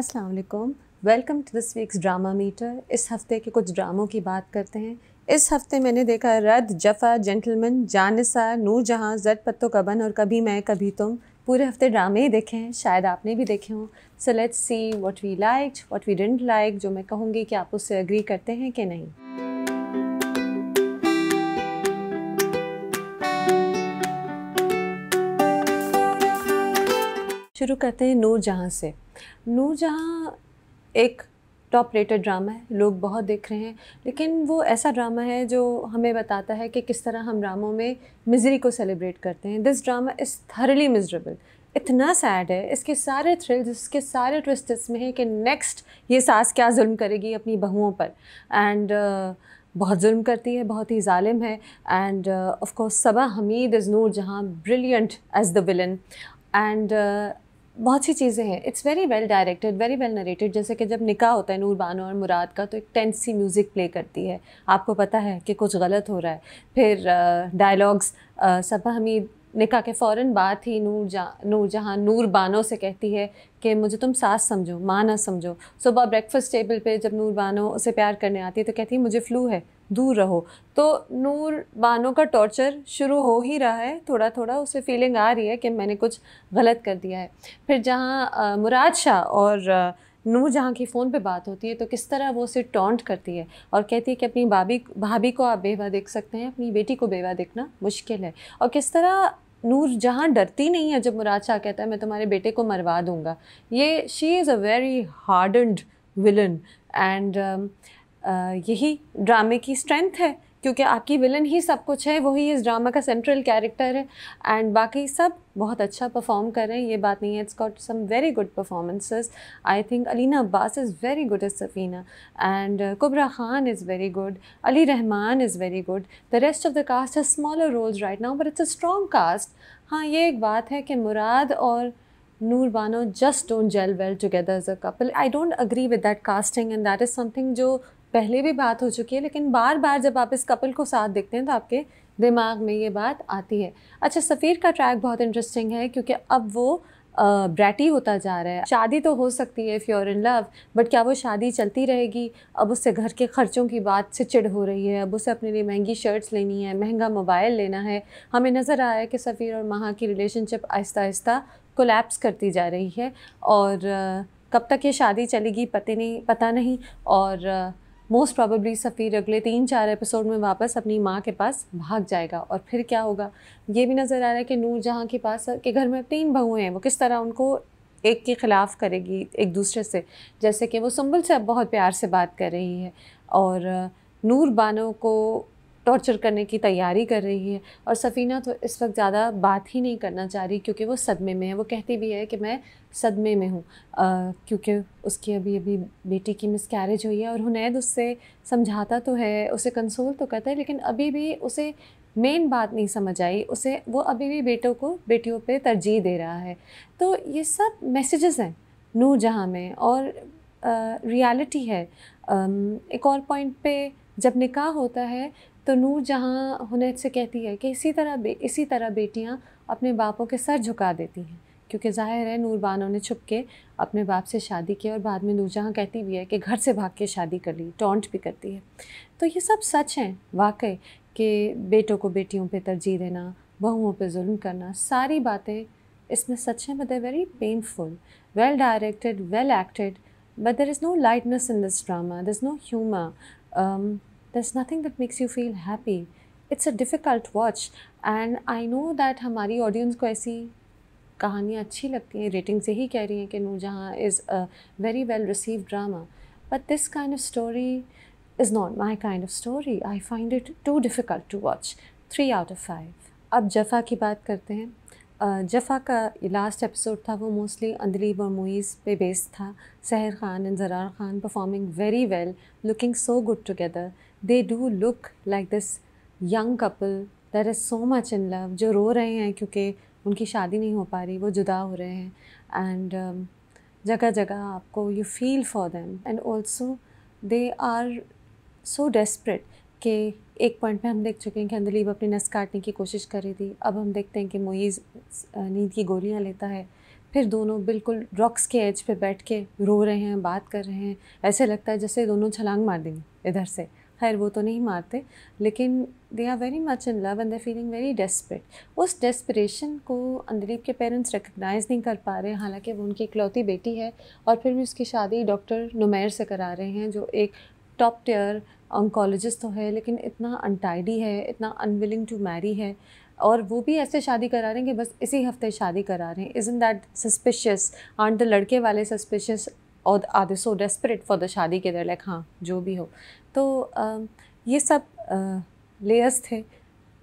अस्सलाम वालेकुम welcome to this week's drama meter इस हफ़्ते के कुछ ड्रामों की बात करते हैं इस हफ़्ते मैंने देखा रद जफ़ा जेंटलमैन जानसा नूर जहाँ जद पत्तो कबन और कभी मैं कभी तुम पूरे हफ्ते ड्रामे ही देखे हैं शायद आपने भी देखे हों so let's see what we like what we don't like जो मैं कहूँगी कि आप उससे एग्री करते हैं कि नहीं शुरू करते हैं नूरजहाँ से नूर जहाँ एक टॉप रेटेड ड्रामा है लोग बहुत देख रहे हैं लेकिन वो ऐसा ड्रामा है जो हमें बताता है कि किस तरह हम ड्रामों में मिजरी को सेलिब्रेट करते हैं this drama is thoroughly miserable इतना सैड है इसके सारे थ्रिल्स इसके सारे ट्विस्ट इसमें हैं कि नेक्स्ट ये सास क्या जुल्म करेगी अपनी बहुओं पर एंड uh, बहुत जुल्म करती है बहुत ही ालिम है and of course Saba Hamid is Noor Jahan brilliant as the villain and बहुत सी चीज़ें हैं it's very well directed very well narrated जैसे कि जब निकाह होता है नूर बानो और मुराद का तो एक टेंस सी म्यूज़िक प्ले करती है आपको पता है कि कुछ गलत हो रहा है फिर डायलॉग्स सबा हमीद निका के फ़ौर बात ही नूर जहाँ नूर जहाँ नूर बानो से कहती है कि मुझे तुम सास समझो माँ ना समझो सुबह ब्रेकफास्ट टेबल पे जब नूर बानो उसे प्यार करने आती है तो कहती है मुझे फ्लू है दूर रहो तो नूर बानो का टॉर्चर शुरू हो ही रहा है थोड़ा थोड़ा उसे फीलिंग आ रही है कि मैंने कुछ गलत कर दिया है फिर जहाँ मुराद शाह और नूर जहाँ की फ़ोन पे बात होती है तो किस तरह वो उसे टॉन्ट करती है और कहती है कि अपनी भाभी भाभी को आप बेवा देख सकते हैं अपनी बेटी को बेवा देखना मुश्किल है और किस तरह नूर जहाँ डरती नहीं है जब मुराद शाह कहता है मैं तुम्हारे बेटे को मरवा दूँगा ये she is a very hardened villain and यही ड्रामे की स्ट्रेंथ है क्योंकि आपकी विलन ही सब कुछ है वही इस ड्रामा का सेंट्रल कैरेक्टर है एंड बाकी सब बहुत अच्छा परफॉर्म कर रहे हैं ये बात नहीं है it's got some very good performances I think Alina Abbas is very good is Safina and Kubra Khan is very good Ali Rahman is very good the rest of the cast है smaller roles right now but it's a strong cast हाँ ये एक बात है कि मुराद और Noorbano just don't gel well together together as a couple. I don't agree with that casting, and that is जो पहले भी बात हो चुकी है लेकिन बार बार जब आप इस कपल को साथ देखते हैं तो आपके दिमाग में ये बात आती है अच्छा सफ़ीर का ट्रैक बहुत इंटरेस्टिंग है क्योंकि अब वो ब्रैटी होता जा रहा है शादी तो हो सकती है if you are in love but क्या वो शादी चलती रहेगी अब उससे घर के खर्चों की बात से चिड़ हो रही है अब उसे अपने लिए महंगी शर्ट्स लेनी है महंगा मोबाइल लेना है हमें नज़र आया कि सफ़ीर और महा की रिलेशनशिप आहिस्ता आहिस्ता कोलेप्स करती जा रही है और कब तक ये शादी चलेगी पता नहीं पता नहीं और मोस्ट प्रॉबली सफ़ीर अगले तीन चार एपिसोड में वापस अपनी माँ के पास भाग जाएगा और फिर क्या होगा ये भी नज़र आ रहा है कि नूर जहाँ के पास के घर में तीन बहुएँ हैं वो किस तरह उनको एक के ख़िलाफ़ करेगी एक दूसरे से जैसे कि वो संबल से अब बहुत प्यार से बात कर रही है और नूर बानो को टॉर्चर करने की तैयारी कर रही है और सफ़ीना तो इस वक्त ज़्यादा बात ही नहीं करना चाह रही क्योंकि वो सदमे में है वो कहती भी है कि मैं सदमे में हूँ क्योंकि उसकी अभी अभी बेटी की मिस कैरेज हुई है और हुनैद उससे समझाता तो है उसे कंसोल तो करता है लेकिन अभी भी उसे मेन बात नहीं समझ आई उसे वो अभी भी बेटों को बेटियों पे तरजीह दे रहा है तो ये सब मैसेजेस हैं नू जहाँ में और रियलिटी है एक और पॉइंट पे जब निकाह होता है तो नूर जहाँ हुनैद से कहती है कि इसी तरह इसी तरह बेटियाँ अपने बापों के सर झुका देती हैं क्योंकि जाहिर है नूर बानो ने छुप के अपने बाप से शादी की और बाद में नूर जहाँ कहती भी है कि घर से भाग के शादी कर ली टॉन्ट भी करती है तो ये सब सच हैं वाकई कि बेटों को बेटियों पे तरजीह देना बहुओं पे जुल्म करना सारी बातें इसमें सच हैं but they very painful well directed well acted but there is no lightness in this drama there is no humour there's nothing that makes you feel happy it's a difficult watch and I know that हमारी audience को ऐसी कहानियाँ अच्छी लगती हैं rating से ही कह रही हैं कि Jahan is a very well receive drama but this kind of story is not my kind of story I find it too difficult to watch three out of five अब जफ़ा की बात करते हैं जफ़ा का लास्ट एपिसोड था वो मोस्टली अंदलीब और मोईज़ पे बेस्ड था Sehar Khan and Zarrar Khan performing very well looking so good together they do look like this young couple that is so much in love जो रो रहे हैं क्योंकि उनकी शादी नहीं हो पा रही वो जुदा हो रहे हैं एंड um, जगह जगह आपको you feel for them and also they are so desperate कि एक पॉइंट पे हम देख चुके हैं कि अंदलीब अपनी नस काटने की कोशिश कर रही थी अब हम देखते हैं कि मोईज़ नींद की गोलियां लेता है फिर दोनों बिल्कुल रॉक्स के एज पे बैठ के रो रहे हैं बात कर रहे हैं ऐसे लगता है जैसे दोनों छलांग मार देंगे इधर से खैर वो तो नहीं मारते लेकिन they are very much in love and they feeling very desperate उस डेस्परेशन को अंदरीप के पेरेंट्स रिकगनाइज़ नहीं कर पा रहे हालांकि वो उनकी इकलौती बेटी है और फिर भी उसकी शादी डॉक्टर नुमैर से करा रहे हैं जो एक टॉप टेयर ऑन्कोलॉजिस्ट तो है लेकिन इतना अनटाइडी है इतना अनविलिंग टू मैरी है और वो भी ऐसे शादी करा रहे हैं कि बस इसी हफ्ते शादी करा रहे हैं is in that suspicious aunt the लड़के वाले सस्पिशियस और आदि सो डेस्परेट फॉर द शादी के दर लाइक हाँ जो भी हो तो ये सब लेयर्स थे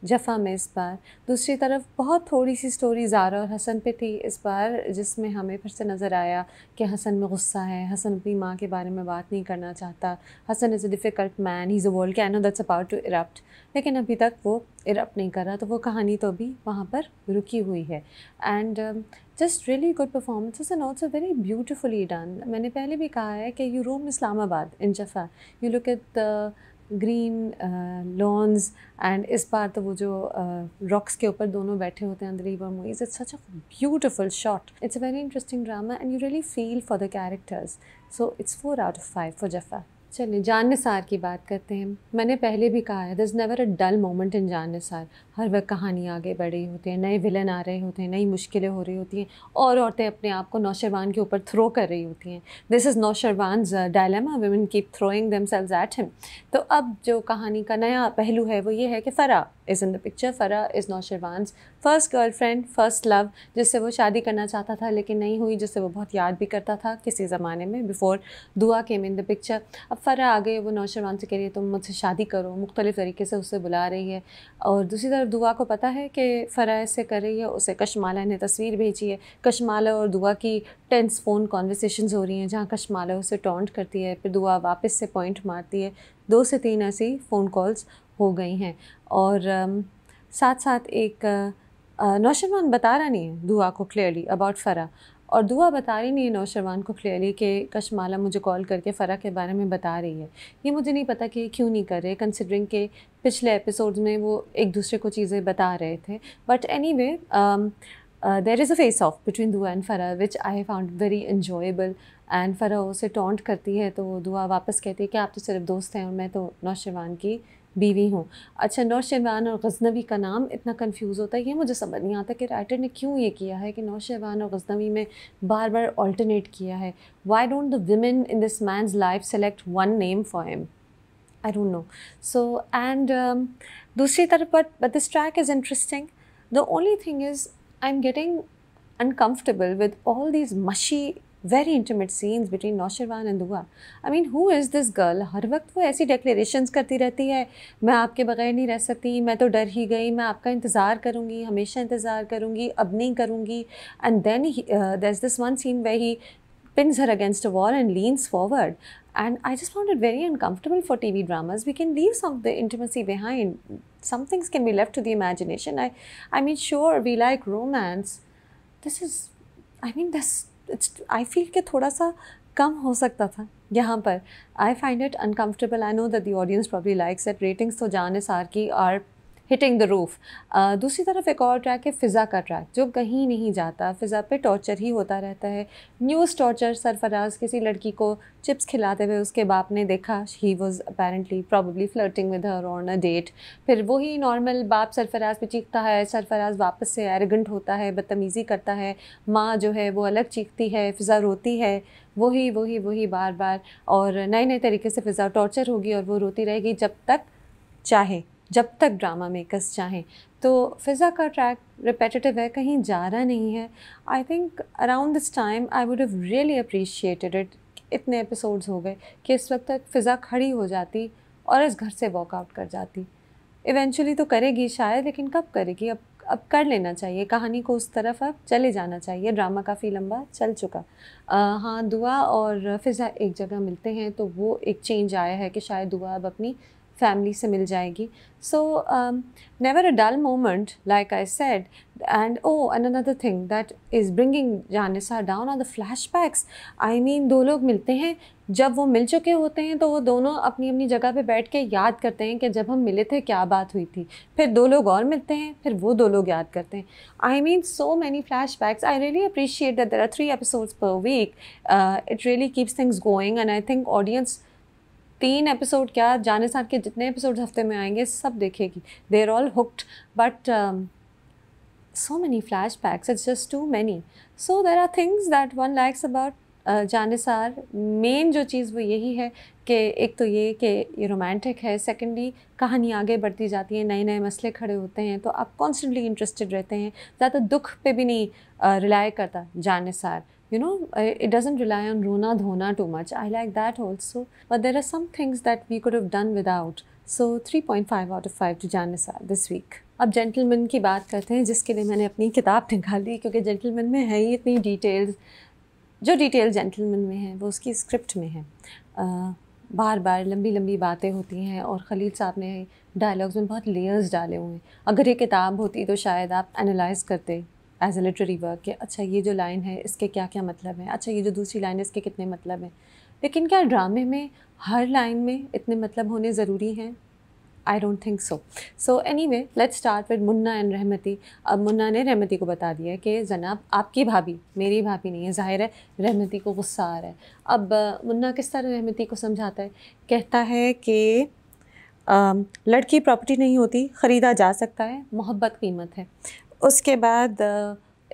जफ़ा में इस बार दूसरी तरफ बहुत थोड़ी सी स्टोरी ज़ारा और हसन पे थी इस बार जिसमें हमें फिर से नज़र आया कि हसन में गुस्सा है हसन अपनी माँ के बारे में बात नहीं करना चाहता Hassan is a difficult man he is a world can no that's power to erupt लेकिन अभी तक वो इरप्ट नहीं कर रहा तो वो कहानी तो अभी वहाँ पर रुकी हुई है and just really good performance and also very beautifully done मैंने पहले भी कहा है कि you roam Islamabad in Jafaa you look at green lawns and इस बार तो वो जो रॉक्स uh, के ऊपर दोनों बैठे होते हैं अंदरीब और movies it's such a beautiful shot it's a very interesting drama and you really feel for the characters so it's four out of five for Jafaa चलिए जान निसार की बात करते हैं मैंने पहले भी कहा है there is never a dull moment in Jaan Nisar हर वक्त कहानी आगे बढ़ रही होती है नए विलन आ रहे होते हैं नई मुश्किलें हो रही होती हैं और औरतें अपने आप को नौशरवान के ऊपर थ्रो कर रही होती हैं this is Nausherwan dilemma women keep throwing themselves at him तो अब जो कहानी का नया पहलू है वो ये है कि Farah is in the picture Farah is Nausherwan first girlfriend first love जिससे वो शादी करना चाहता था लेकिन नहीं हुई जिससे वो बहुत याद भी करता था किसी ज़माने में बिफ़ोर दुआ केम इन द पिक्चर अब फ़रा आ गए वो नौशरवान से कह रही है तुम मुझसे शादी करो मुख्तलिफ़ तरीके से उससे बुला रही है और दूसरी तरफ दुआ को पता है कि फ़राय से कर रही है उसे कशमाला ने तस्वीर भेजी है कशमाला और दुआ की टेंस फ़ोन कॉन्वर्सेशन हो रही हैं जहाँ कशमाला उसे टॉन्ट करती है फिर दुआ वापस से पॉइंट मारती है दो से तीन ऐसी फ़ोन कॉल्स हो गई हैं और साथ साथ एक नौशरमान बता रहा नहीं है दुआ को क्लियरली अबाउट फ़रा और दुआ बता रही नहीं है नौशरवान को क्लियरली कि कशमाला मुझे कॉल करके फ़रा के बारे में बता रही है ये मुझे नहीं पता कि क्यों नहीं कर रहे कंसिडरिंग के पिछले एपिसोड में वो एक दूसरे को चीज़ें बता रहे थे but anyway there is a face off between Dua and Farah which I found very enjoyable and Farah उसे टॉन्ट करती है तो दुआ वापस कहती है कि आप तो सिर्फ दोस्त हैं और मैं तो नौशरवान की बीवी हूँ अच्छा नौशेबान और गजनवी का नाम इतना कंफ्यूज होता है ये मुझे समझ नहीं आता कि राइटर ने क्यों ये किया है कि नौशेबान और गजनवी में बार बार ऑल्टरनेट किया है why don't the women in this man's life select one name for him I don't know so and दूसरी तरफ but but this track is interesting the only thing is I am getting uncomfortable with all these mushy very intimate scenes between Naushirwan and Dua. I mean, who is this girl? हर वक्त वो ऐसी declarations करती रहती है मैं आपके बगैर नहीं रह सकती मैं तो डर ही गई मैं आपका इंतज़ार करूँगी हमेशा इंतज़ार करूँगी अब नहीं करूँगी and then there is this one scene where he pins her against a wall and leans forward. And I just found it very uncomfortable for TV dramas. We can leave some of the intimacy behind. Some things can be left to the imagination. I, I mean, sure, we like romance. This is, I mean, this I feel कि थोड़ा सा कम हो सकता था यहाँ पर I find it uncomfortable I know that the audience probably likes at ratings तो जान सार आर की आर हिटिंग द रूफ दूसरी तरफ एक और ट्रैक है फ़िज़ा का ट्रैक जो कहीं नहीं जाता फ़िज़ा पे टॉर्चर ही होता रहता है न्यूज़ टॉर्चर सरफराज किसी लड़की को चिप्स खिलाते हुए उसके बाप ने देखा he was apparently probably flirting with her on a date फिर वही नॉर्मल बाप सरफराज पे चीखता है सरफराज वापस से एरगेंट होता है बदतमीज़ी करता है माँ जो है वो अलग चीखती है फ़िज़ा रोती है वही वही वही बार बार और नए नए तरीके से फ़िज़ा टॉर्चर होगी और वो रोती रहेगी जब तक चाहे जब तक ड्रामा मेकर्स चाहें तो फिज़ा का ट्रैक रिपेटिटिव है कहीं जा रहा नहीं है I think around this time I would have really appreciated it इतने एपिसोड्स हो गए कि इस वक्त तक फ़िज़ा खड़ी हो जाती और इस घर से वॉकआउट कर जाती इवेंचुअली तो करेगी शायद लेकिन कब करेगी अब अब कर लेना चाहिए कहानी को उस तरफ अब चले जाना चाहिए ड्रामा काफ़ी लंबा चल चुका आ, हाँ दुआ और फिज़ा एक जगह मिलते हैं तो वो एक चेंज आया है कि शायद दुआ अब अपनी फैमिली से मिल जाएगी so never a dull moment like I said and oh and another thing that is bringing Jaanisaar down are the flashbacks I mean दो लोग मिलते हैं जब वो मिल चुके होते हैं तो वो दोनों अपनी अपनी जगह पे बैठ के याद करते हैं कि जब हम मिले थे क्या बात हुई थी फिर दो लोग और मिलते हैं फिर वो दो लोग याद करते हैं I mean so many flashbacks I really appreciate that there are three episodes per week it really keeps things going and I think audience तीन एपिसोड क्या जाने साथ के जितने एपिसोड हफ्ते में आएंगे सब देखेगी there all hooked but so many flashbacks it's just too many so there are things that one lacks about Jaanisaar main जो चीज़ वो यही है कि एक तो ये कि ये रोमांटिक है सेकेंडली कहानी आगे बढ़ती जाती है नए नए मसले खड़े होते हैं तो आप कॉन्स्टेंटली इंटरेस्टेड रहते हैं ज़्यादा दुख पे भी नहीं रिलाय uh, करता Jaanisaar you know it doesn't rely on rona dhona too much i like that also but there are some things that we could have done without so 3.5 out of 5 to janisa uh, this week अब gentleman की बात करते हैं जिसके लिए मैंने अपनी किताब निकाली क्योंकि जेंटलमैन में है ही इतनी डिटेल्स जो डिटेल जेंटलमैन में है वो उसकी स्क्रिप्ट में है आ, uh, बार बार लंबी लंबी बातें होती हैं और खलील साहब ने डायलॉग्स में बहुत लेयर्स डाले हुए हैं अगर ये किताब होती तो शायद आप एनालाइज करते एज ए लिटरेरी वर्क कि अच्छा ये जो लाइन है इसके क्या क्या मतलब हैं अच्छा ये जो दूसरी लाइन है इसके कितने मतलब हैं लेकिन क्या ड्रामे में हर लाइन में इतने मतलब होने ज़रूरी हैं I don't think so so anyway let start with Munna and Rehmati अब मुन्ना ने रहमती को बता दिया कि जनाब आपकी भाभी मेरी भाभी नहीं है जाहिर है रहमती को गुस्सा आ रहा है अब मुन्ना किस तरह रहमती को समझाता है कहता है कि लड़की प्रॉपर्टी नहीं होती ख़रीदा जा सकता है मोहब्बत कीमत है उसके बाद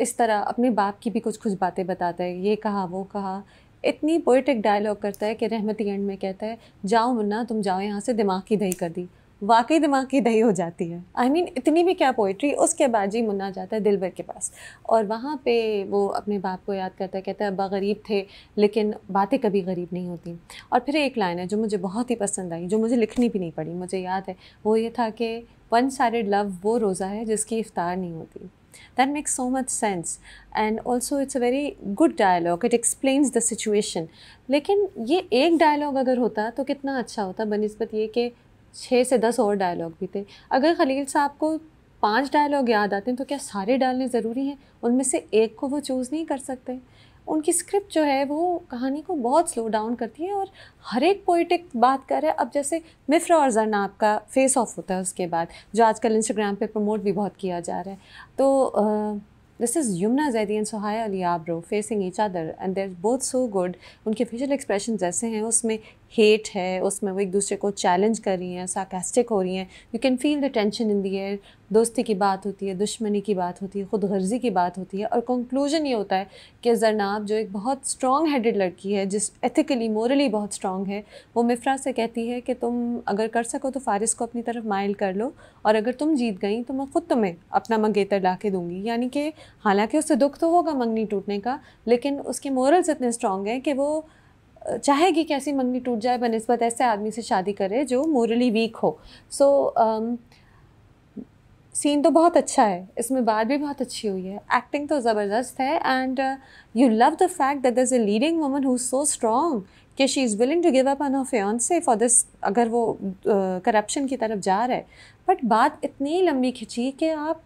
इस तरह अपने बाप की भी कुछ कुछ बातें बताता है ये कहा वो कहा इतनी पोइटिक डायलॉग करता है कि रहमती एंड में कहता है जाओ मुन्ना तुम जाओ यहाँ से दिमाग की दही कर दी वाकई दिमाग की दही हो जाती है आई I मीन mean, इतनी भी क्या पोइट्री उसके बाद जी मुन्ना जाता है दिलबर के पास और वहाँ पे वो अपने बाप को याद करता है कहता है अब्बा गरीब थे लेकिन बातें कभी गरीब नहीं होती और फिर एक लाइन है जो मुझे बहुत ही पसंद आई जो मुझे लिखनी भी नहीं पड़ी मुझे याद है वो ये था कि वन साइड लव वो रोज़ा है जिसकी इफ्तार नहीं होती that makes so much sense and also it's a very good dialogue it explains the situation लेकिन ये एक डायलॉग अगर होता तो कितना अच्छा होता बनस्बत ये कि छः से दस और डायलॉग भी थे अगर खलील साहब को पांच डायलॉग याद आते हैं तो क्या सारे डालने ज़रूरी हैं उनमें से एक को वो चूज़ नहीं कर सकते उनकी स्क्रिप्ट जो है वो कहानी को बहुत स्लो डाउन करती है और हर एक पोइटिक बात कर रहा है अब जैसे मिफ्रा और जरना आपका फेस ऑफ होता है उसके बाद जो आजकल इंस्टाग्राम पे प्रमोट भी बहुत किया जा रहा है तो this is Yumna Zaidi and Sohai Ali Abro facing each other and they're both so good उनके फेशियल एक्सप्रेशन जैसे हैं उसमें हेट है उसमें वो एक दूसरे को चैलेंज कर रही हैं साकेस्टिक हो रही हैं you can feel the tension in the air दोस्ती की बात होती है दुश्मनी की बात होती है खुद गर्जी की बात होती है और कंक्लूजन ये होता है कि जरनाब जो एक बहुत स्ट्रॉन्ग हेडेड लड़की है जिस एथिकली मोरली बहुत स्ट्रॉन्ग है वो मिफ्रा से कहती है कि तुम अगर कर सको तो फारिस को अपनी तरफ माइल कर लो और अगर तुम जीत गई तो मैं ख़ुद तुम्हें अपना मंगेतर ला के दूँगी यानी कि हालाँकि उससे दुख तो होगा मंगनी टूटने का लेकिन उसके मोरल्स इतने स्ट्रॉन्ग हैं कि वो चाहेगी कि ऐसी मंगनी टूट जाए बनस्बत ऐसे आदमी से शादी करे जो मोरली वीक हो सो so, um, सीन तो बहुत अच्छा है इसमें बात भी बहुत अच्छी हुई है एक्टिंग तो ज़बरदस्त है and you love the fact that this is a leading woman who so strong कि she is willing to give up of fiance से फॉर दिस अगर वो करप्शन uh, की तरफ जा रहा है बट बात इतनी लंबी खिंची कि आप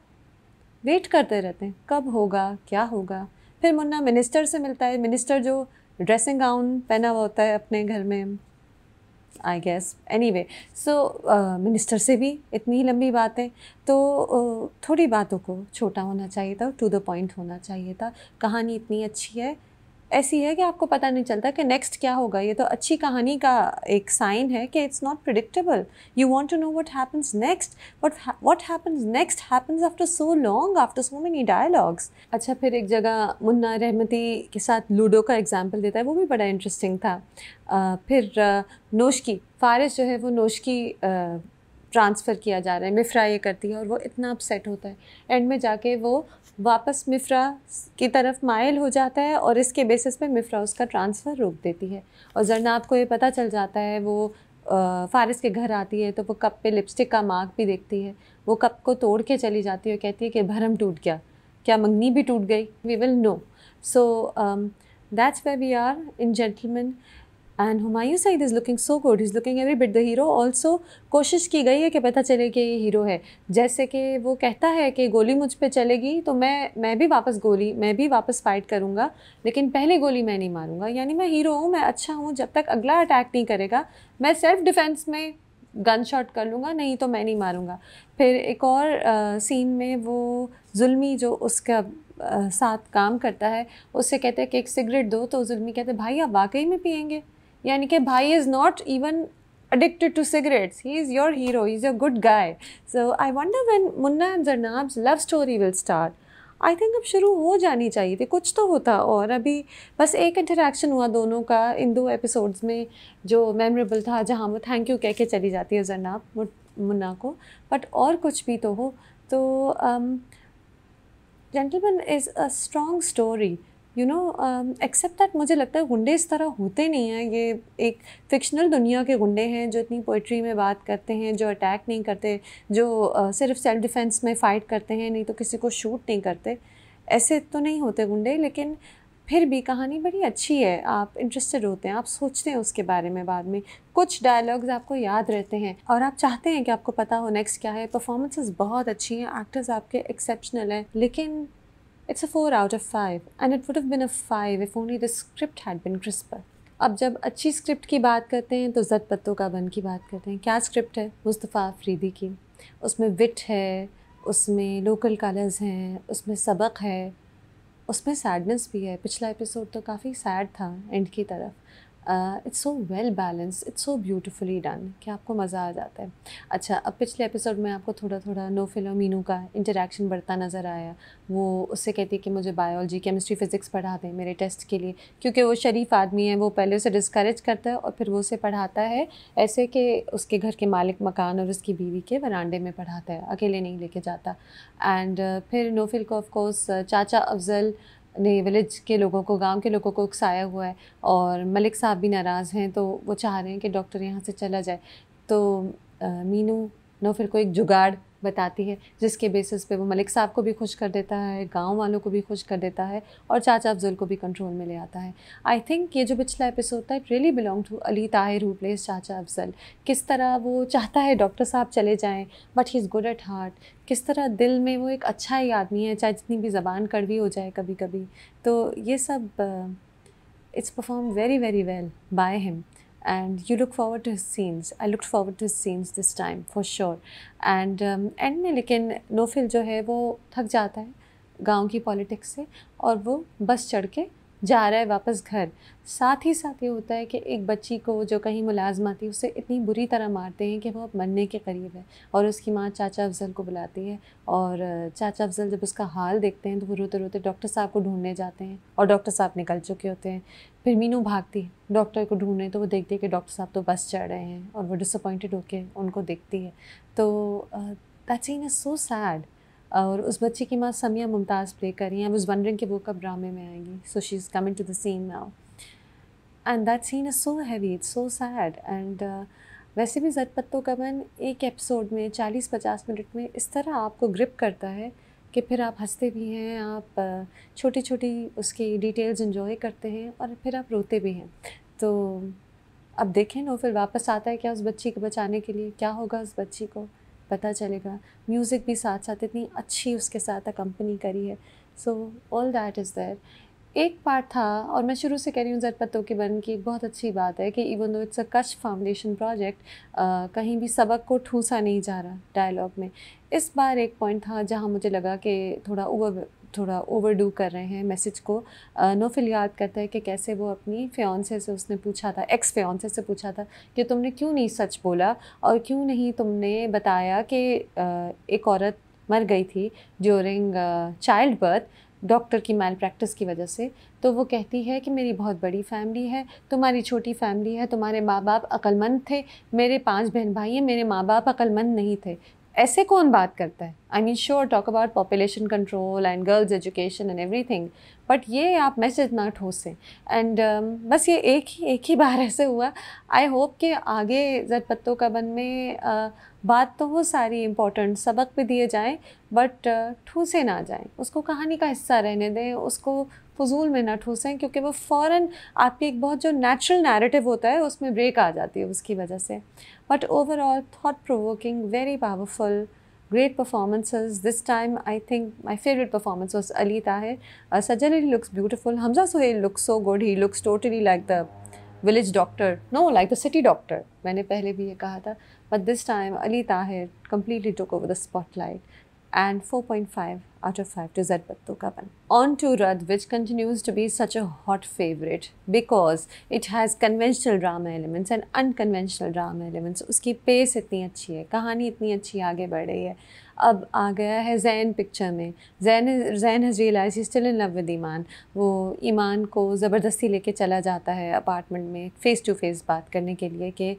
वेट करते रहते हैं कब होगा क्या होगा फिर मुन्ना मिनिस्टर से मिलता है मिनिस्टर जो ड्रेसिंग गाउन पहना हुआ होता है अपने घर में I guess anyway so minister से भी इतनी ही लंबी बातें तो uh, थोड़ी बातों को छोटा होना चाहिए था टू द पॉइंट होना चाहिए था कहानी इतनी अच्छी है ऐसी है कि आपको पता नहीं चलता कि नेक्स्ट क्या होगा ये तो अच्छी कहानी का एक साइन है कि it's not predictable you want to know what happens next but what happens next happens after so long after so many dialogues अच्छा फिर एक जगह मुन्ना रहमती के साथ लूडो का एग्जाम्पल देता है वो भी बड़ा इंटरेस्टिंग था आ, फिर नोशकी फारिश फारिस जो है वो नोशकी ट्रांसफ़र किया जा रहा है मिफ्रा ये करती है और वो इतना अपसेट होता है एंड में जाके वो वापस मिफ्रा की तरफ मायल हो जाता है और इसके बेसिस पे मिफ्रा उसका ट्रांसफ़र रोक देती है और जरनाब को ये पता चल जाता है वो फारिस के घर आती है तो वो कप पे लिपस्टिक का मार्क भी देखती है वो कप को तोड़ के चली जाती है और कहती है कि भरम टूट गया क्या मंगनी भी टूट गई we will know so that's way we are in Gentleman and Humayun Saeed is looking so good is looking every bit the hero also कोशिश की गई है कि पता चले कि ये हीरो है जैसे कि वो कहता है कि गोली मुझ पर चलेगी तो मैं मैं भी वापस गोली मैं भी वापस फाइट करूँगा लेकिन पहले गोली मैं नहीं मारूँगा यानी मैं हीरो हूँ मैं अच्छा हूँ जब तक अगला अटैक नहीं करेगा मैं सेल्फ़ डिफेंस में गन शॉट कर लूँगा नहीं तो मैं नहीं मारूँगा फिर एक और आ, सीन में वो जुल्मी जो उसका आ, साथ काम करता है उससे कहते हैं कि एक सिगरेट दो तो जुल्मी कहते हैं भाई आप वाकई में पियेंगे यानी कि भाई is not even addicted to cigarettes he is your hero is He's good good so I want wonder when Munna and Zarnab's love story will start. I think अब शुरू हो जानी चाहिए थी कुछ तो होता और अभी बस एक इंटरेक्शन हुआ दोनों का इन दो एपिसोड्स में जो मेमोरेबल था जहाँ वो थैंक यू कह के चली जाती है जरनाब मुन्ना को बट और कुछ भी तो हो तो Gentleman is a strong story you know except that मुझे लगता है गुंडे इस तरह होते नहीं हैं ये एक फिक्शनल दुनिया के गुंडे हैं जो इतनी पोइट्री में बात करते हैं जो अटैक नहीं करते जो uh, सिर्फ सेल्फ डिफेंस में फ़ाइट करते हैं नहीं तो किसी को शूट नहीं करते ऐसे तो नहीं होते गुंडे लेकिन फिर भी कहानी बड़ी अच्छी है आप इंटरेस्टेड होते हैं आप सोचते हैं उसके बारे में बाद में कुछ डायलॉग्स आपको याद रहते हैं और आप चाहते हैं कि आपको पता हो नेक्स्ट क्या है परफॉर्मेंसेस बहुत अच्छी हैं एक्टर्स आपके एक्सेप्शनल हैं लेकिन it's a four out of five and it would have been a five if only the script had been crisper अब जब अच्छी स्क्रिप्ट की बात करते हैं तो जद पत्तों का बन की बात करते हैं क्या स्क्रिप्ट है मुस्तफ़ा अफरीदी की उसमें विट है उसमें लोकल कलर्स हैं उसमें सबक है उसमें सैडनेस भी है पिछला एपिसोड तो काफ़ी सैड था एंड की तरफ it's so well balance it's so beautifully done कि आपको मज़ा आ जाता है अच्छा अब पिछले एपिसोड में आपको थोड़ा थोड़ा नो मीनू का इंटरेक्शन बढ़ता नज़र आया वो उससे कहती है कि मुझे बायोलॉजी केमिस्ट्री फ़िज़िक्स पढ़ा दें मेरे टेस्ट के लिए क्योंकि वो शरीफ आदमी है वो पहले उसे डिस्करेज करता है और फिर वो उसे पढ़ाता है ऐसे कि उसके घर के मालिक मकान और उसकी बीवी के वरांडे में पढ़ाता है अकेले नहीं लेके जाता एंड uh, फिर नोफिल को ऑफ़ कोर्स चाचा अफजल ने विलेज के लोगों को गांव के लोगों को उकसाया हुआ है और मलिक साहब भी नाराज़ हैं तो वो चाह रहे हैं कि डॉक्टर यहाँ से चला जाए तो मीनू न फिर कोई एक जुगाड़ बताती है जिसके बेसिस पे वो मलिक साहब को भी खुश कर देता है गांव वालों को भी खुश कर देता है और चाचा अफजल को भी कंट्रोल में ले आता है आई थिंक ये जो पिछला एपिसोड था it really belong to Ali Tahir who plays Chacha Afzal किस तरह वो चाहता है डॉक्टर साहब चले जाएँ but he is good at heart किस तरह दिल में वो एक अच्छा ही आदमी है चाहे जितनी भी ज़बान कड़वी हो जाए कभी कभी तो ये सब it's perform very very well by him and you look forward to his scenes i looked forward to his scenes this time for sure and um, end में लेकिन नोफिल जो है वो थक जाता है गांव की पॉलिटिक्स से और वो बस चढ़ के जा रहा है वापस घर साथ ही साथ ये होता है कि एक बच्ची को जो कहीं मुलाजम आती है उसे इतनी बुरी तरह मारते हैं कि वो अब मरने के करीब है और उसकी माँ चाचा अफजल को बुलाती है और चाचा अफजल जब उसका हाल देखते हैं तो वो रोते रोते डॉक्टर साहब को ढूंढने जाते हैं और डॉक्टर साहब निकल चुके होते हैं फिर मीनू भागती है डॉक्टर को ढूंढने तो वो देखती है कि डॉक्टर साहब तो बस चढ़ रहे हैं और वो डिसअपॉइंटेड होके उनको देखती है तो that scene is so sad और उस बच्चे की माँ समिया मुमताज़ प्ले कर रही हैं आई वॉज रिंग कि वो कब ड्रामे में आएंगी so she is coming to the scene now and that scene is so heavy it's so sad and वैसे भी पत्तों का मन एक एपिसोड में चालीस पचास मिनट में इस तरह आपको ग्रिप करता है कि फिर आप हंसते भी हैं आप uh, छोटी छोटी उसकी डिटेल्स इन्जॉय करते हैं और फिर आप रोते भी हैं तो अब देखें नो फिर वापस आता है क्या उस बच्ची को बचाने के लिए क्या होगा उस बच्ची को पता चलेगा म्यूज़िक भी साथ साथ इतनी अच्छी उसके साथ अकम्पनी करी है so all that is there एक पार्ट था और मैं शुरू से कह रही हूँ पत्तों के बन की एक बहुत अच्छी बात है कि even though it's a Kashf Foundation project कहीं भी सबक को ठूसा नहीं जा रहा डायलॉग में इस बार एक पॉइंट था जहाँ मुझे लगा कि थोड़ा ओवर थोड़ा ओवरडू कर रहे हैं मैसेज को नोफिल याद करता है कि कैसे वो अपनी फ्योंसे से उसने पूछा था एक्स फ्योन्से से पूछा था कि तुमने क्यों नहीं सच बोला और क्यों नहीं तुमने बताया कि एक औरत मर गई थी ड्यूरिंग चाइल्ड बर्थ डॉक्टर की मैल प्रैक्टिस की वजह से तो वो कहती है कि मेरी बहुत बड़ी फैमिली है तुम्हारी छोटी फैमिली है तुम्हारे माँ बाप अक्लमंद थे मेरे पांच बहन भाई हैं मेरे माँ बाप अक्लमंद नहीं थे ऐसे कौन बात करता है I mean sure talk about population control and girls education and everything but ये आप मैसेज ना ठोसें एंड um, बस ये एक ही एक ही बार ऐसे हुआ आई होप कि आगे पत्तों का बन में uh, बात तो वो सारी इम्पोर्टेंट सबक पे दिए जाएं बट ठूसे ना जाएं उसको कहानी का हिस्सा रहने दें उसको फजूल में ना ठूसें क्योंकि वो फ़ौर आपकी एक बहुत जो नेचुरल नैरेटिव होता है उसमें ब्रेक आ जाती है उसकी वजह से but overall thought provoking very powerful great performances this time I think my favourite performance was Ali Tahir Sajan he looks beautiful Hamza Sohail looks so good he looks totally like the village doctor no like the city doctor मैंने पहले भी ये कहा था But this time, Ali Tahir completely took over the spotlight and 4.5 out of 5 to Zed Battu Kaban. On to Rad, which continues to be such a hot favorite because it has conventional drama elements and unconventional drama elements. uski pace itni achhi hai kahani itni achhi aage badh rahi hai अब आ गया है Zain picture में Zain Zain has realise he still in love with Iman वो ईमान को ज़बरदस्ती लेके चला जाता है अपार्टमेंट में फ़ेस टू फेस बात करने के लिए कि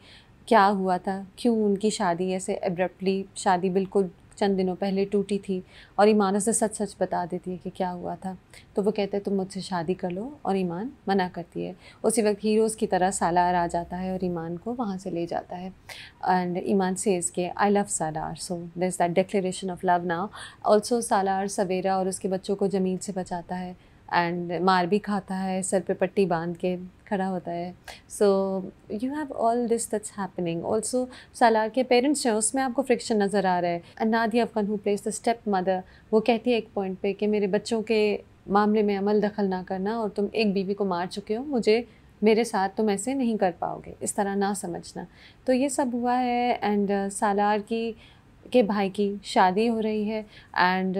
क्या हुआ था क्यों उनकी शादी ऐसे एब्रप्टली शादी बिल्कुल चंद दिनों पहले टूटी थी और ईमान से सच सच बता देती है कि क्या हुआ था तो वो कहते हैं तुम मुझसे शादी कर लो और ईमान मना करती है उसी वक्त हीरोज़ की तरह सालार आ जाता है और ईमान को वहाँ से ले जाता है एंड ईमान सेज के I love Salar so there is that declaration of love now also Salar Savera और उसके बच्चों को ज़मीन से बचाता है एंड मार भी खाता है सर पे पट्टी बांध के खड़ा होता है so you have all this that's happening also Salar के पेरेंट्स हैं उसमें आपको फ्रिक्शन नज़र आ रहा है Nadia Afgan who plays the stepmother वो कहती है एक पॉइंट पे कि मेरे बच्चों के मामले में अमल दखल ना करना और तुम एक बीवी को मार चुके हो मुझे मेरे साथ तुम ऐसे नहीं कर पाओगे इस तरह ना समझना तो ये सब हुआ है एंड सालार की के भाई की शादी हो रही है एंड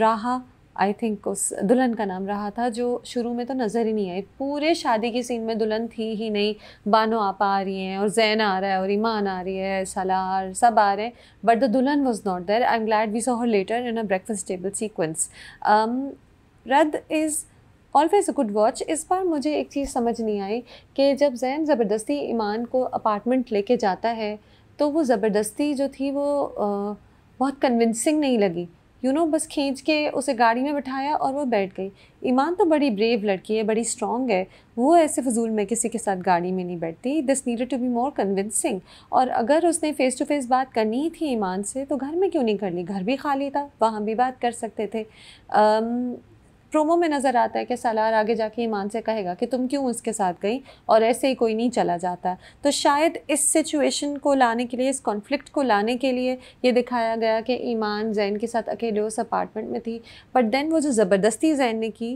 राहा आई थिंक उस दुल्हन का नाम रहा था जो शुरू में तो नज़र ही नहीं आई पूरे शादी के सीन में दुल्हन थी ही नहीं बानो आप आ रही हैं और जैन आ रहा है और ईमान आ रही है सलार सब आ रहे हैं बट द दुल्हन was not there I am glad we saw her later in a breakfast table sequence रद is always a good watch इस बार मुझे एक चीज़ समझ नहीं आई कि जब जैन ज़बरदस्ती ईमान को अपार्टमेंट लेके जाता है तो वो ज़बरदस्ती जो थी वो आ, बहुत कन्विंसिंग नहीं लगी यू you नो know, बस खींच के उसे गाड़ी में बिठाया और वो बैठ गई ईमान तो बड़ी ब्रेव लड़की है बड़ी स्ट्रॉन्ग है वो ऐसे फजूल में किसी के साथ गाड़ी में नहीं बैठती this needed to be more convincing और अगर उसने फ़ेस टू फेस बात करनी थी ईमान से तो घर में क्यों नहीं कर ली घर भी खाली था वहाँ भी बात कर सकते थे um, प्रोमो में नज़र आता है कि सलार आगे जाके ईमान से कहेगा कि तुम क्यों उसके साथ गई और ऐसे ही कोई नहीं चला जाता तो शायद इस सिचुएशन को लाने के लिए इस कॉन्फ्लिक्ट को लाने के लिए ये दिखाया गया कि ईमान जैन के साथ अकेले उस अपार्टमेंट में थी बट देन वो जो ज़बरदस्ती जैन ने की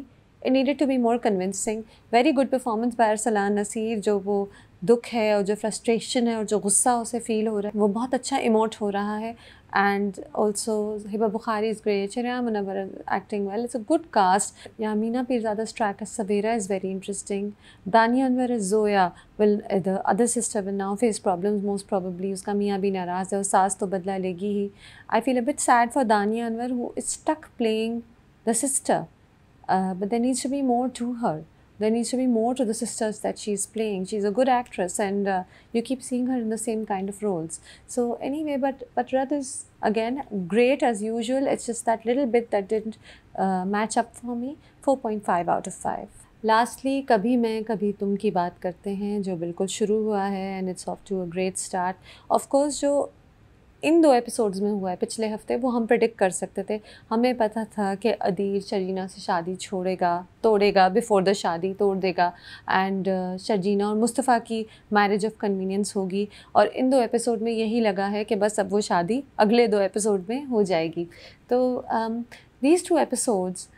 it needed to be more convincing very good performance by Arsalan Naseer जो वो दुख है और जो फ्रस्ट्रेशन है और जो गुस्सा उसे फील हो रहा है वो बहुत अच्छा इमोट हो रहा है and also Hiba Bukhari is great चरिया Munawar acting well it's a good cast या अमीना पीरजादा स्ट्रैक Savera is very interesting Dania Anwar is Zoya will the other sister will now face problem most probably उसका मियाँ भी नाराज़ है और सास तो बदला लेगी ही I feel a bit sad for Dania Anwar who is stuck playing the sister but there needs to be more to her there needs to be more to the sisters that she's playing. She's a good actress, and uh, you keep seeing her in the same kind of roles. So anyway, but but Rath is again great as usual. It's just that little bit that didn't uh, match up for me. 4.5 out of 5. Lastly Kabhi Main Kabhi तुम की बात करते हैं जो बिल्कुल शुरू हुआ है and it's off to a great start of course जो इन दो एपिसोड्स में हुआ है पिछले हफ्ते वो हम प्रिडिक्ट कर सकते थे हमें पता था कि अदीर शरीना से शादी छोड़ेगा तोड़ेगा बिफ़ोर द शादी तोड़ देगा एंड uh, शरजीना और मुस्तफ़ा की मैरिज ऑफ कन्वीनियंस होगी और इन दो एपिसोड में यही लगा है कि बस अब वो शादी अगले दो एपिसोड में हो जाएगी तो these two episodes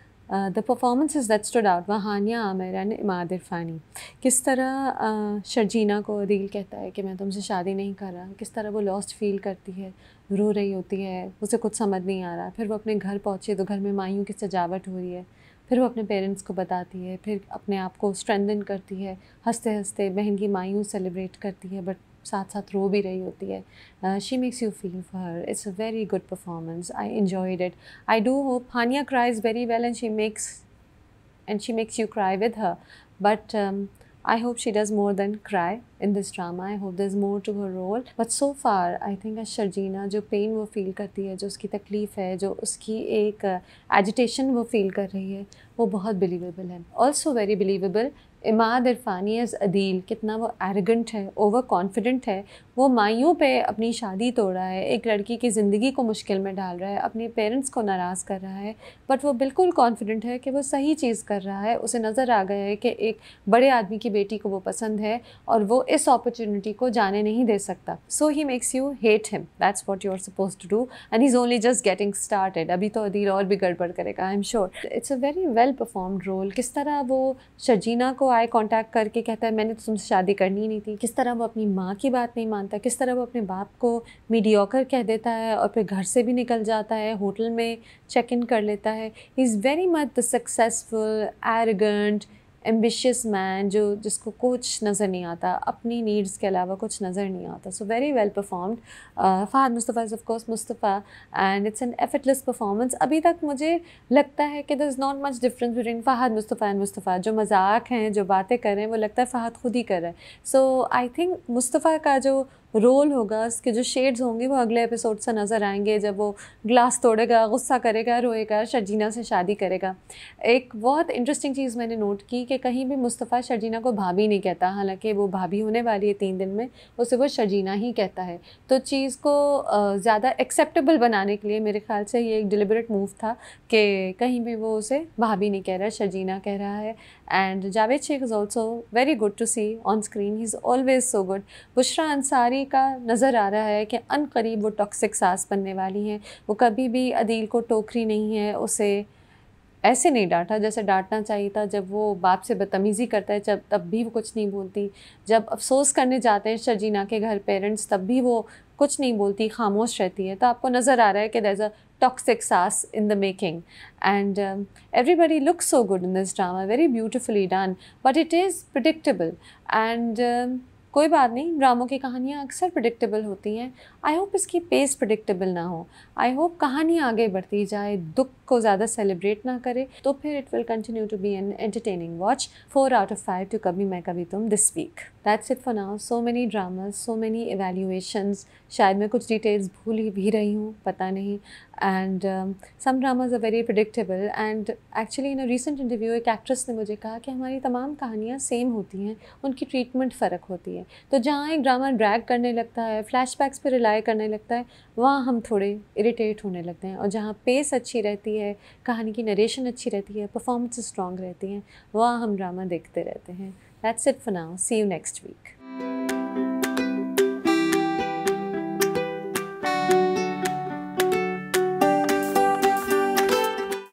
the performances that stand out वहानिया हानिया आमिर एंड इमाद इरफानी किस तरह uh, शर्जीना को रील कहता है कि मैं तुमसे शादी नहीं कर रहा किस तरह वो लॉस्ट फील करती है रो रही होती है उसे कुछ समझ नहीं आ रहा फिर वो अपने घर पहुँचे तो घर में माइयों की सजावट हो रही है फिर वो अपने पेरेंट्स को बताती है फिर अपने आप को स्ट्रेंदन करती है हंसते हंसते बहन की मायूँ सेलिब्रेट करती है बट साथ साथ रो भी रही होती है she makes you feel for it's a very good performance I enjoyed it I do hope Hania cries very well and she makes and she makes you cry with her but I hope she does more than cry in this drama. I hope there's more to her role. But so far, I think as Sharjina, जो pain वो feel करती है जो उसकी तकलीफ़ है जो उसकी एक agitation वो feel कर रही है वो बहुत बिलीवेबल है also very believable Imad Irfani as Adeel कितना वो एरगेंट है ओवर कॉन्फिडेंट है वो माइयों पे अपनी शादी तोड़ रहा है एक लड़की की ज़िंदगी को मुश्किल में डाल रहा है अपने पेरेंट्स को नाराज़ कर रहा है बट वो बिल्कुल कॉन्फिडेंट है कि वो सही चीज़ कर रहा है उसे नज़र आ गया है कि एक बड़े आदमी की बेटी को वो पसंद है और वो इस अपॉर्चुनिटी को जाने नहीं दे सकता so he makes you hate him that's what you are suppose to do and is only just getting started अभी तो अदील और भी गड़बड़ करेगा I am sure it's a very well well perform role किस तरह वो शर्जीना को आए कांटेक्ट करके कहता है मैंने तो तुमसे शादी करनी नहीं थी किस तरह वो अपनी माँ की बात नहीं मानता किस तरह वो अपने बाप को मीडियोकर कह देता है और फिर घर से भी निकल जाता है होटल में चेक इन कर लेता है is very much the successful arrogant ambitious man जो जिसको कुछ नज़र नहीं आता अपनी नीड्स के अलावा कुछ नज़र नहीं आता so very well performed Fahad Mustafa is of course Mustafa and it's an effortless performance अभी तक मुझे लगता है कि there is not much difference between Fahad Mustafa and Mustafa जो मजाक हैं जो बातें कर रहे हैं वो लगता है फ़हद खुद ही कर रहा है सो आई थिंक मुस्तफ़ा का जो रोल होगा उसके जो शेड्स होंगे वो अगले एपिसोड से नज़र आएंगे जब वो ग्लास तोड़ेगा गुस्सा करेगा रोएगा शर्जीना से शादी करेगा एक बहुत इंटरेस्टिंग चीज़ मैंने नोट की कि कहीं भी मुस्तफ़ा शर्जीना को भाभी नहीं कहता हालांकि वो भाभी होने वाली है तीन दिन में उसे वो शर्जीना ही कहता है तो चीज़ को ज़्यादा एक्सेप्टेबल बनाने के लिए मेरे ख्याल से ये एक डिलिबरेट मूव था कि कहीं भी वो उसे भाभी नहीं कह रहा शर्जीना कह रहा है and Javed Sheikh is also very good to see on screen he is always so good Bushra Ansari समय का नज़र आ रहा है कि अन करीब वो टॉक्सिक सास बनने वाली हैं वो कभी भी अदील को टोकरी नहीं है उसे ऐसे नहीं डांटा जैसे डांटना चाहिए था जब वो बाप से बदतमीज़ी करता है जब तब भी वो कुछ नहीं बोलती जब अफसोस करने जाते हैं शर्जीना के घर पेरेंट्स तब भी वो कुछ नहीं बोलती खामोश रहती है तो आपको नज़र आ रहा है कि दैज a toxic saas in the making and everybody look so good in this drama very beautifully done but it is predictable and कोई बात नहीं ड्रामों की कहानियाँ अक्सर प्रडिक्टेबल होती हैं आई होप इसकी पेस प्रडिक्टेबल ना हो आई होप कहानी आगे बढ़ती जाए दुख को ज़्यादा सेलिब्रेट ना करे तो फिर it will continue to be an entertaining watch four out of five to Kabhi Main Kabhi Tum this week that's it for now so many dramas so many evaluations शायद मैं कुछ डिटेल्स भूल ही भी रही हूँ पता नहीं and some dramas are very predictable and actually in a recent interview एक एक्ट्रेस ने मुझे कहा कि हमारी तमाम कहानियाँ सेम होती हैं उनकी ट्रीटमेंट फ़र्क होती है तो जहाँ एक ड्रामा ड्रैग करने लगता है फ्लैश बैक्स पर रिलाई करने लगता है वहाँ हम थोड़े इरीटेट होने लगते हैं और जहाँ पेस अच्छी रहती है कहानी की नरेशन अच्छी रहती है परफॉर्मेंस स्ट्रॉन्ग रहती हैं वहाँ हम ड्रामा देखते रहते हैं That's it for now. See you next week.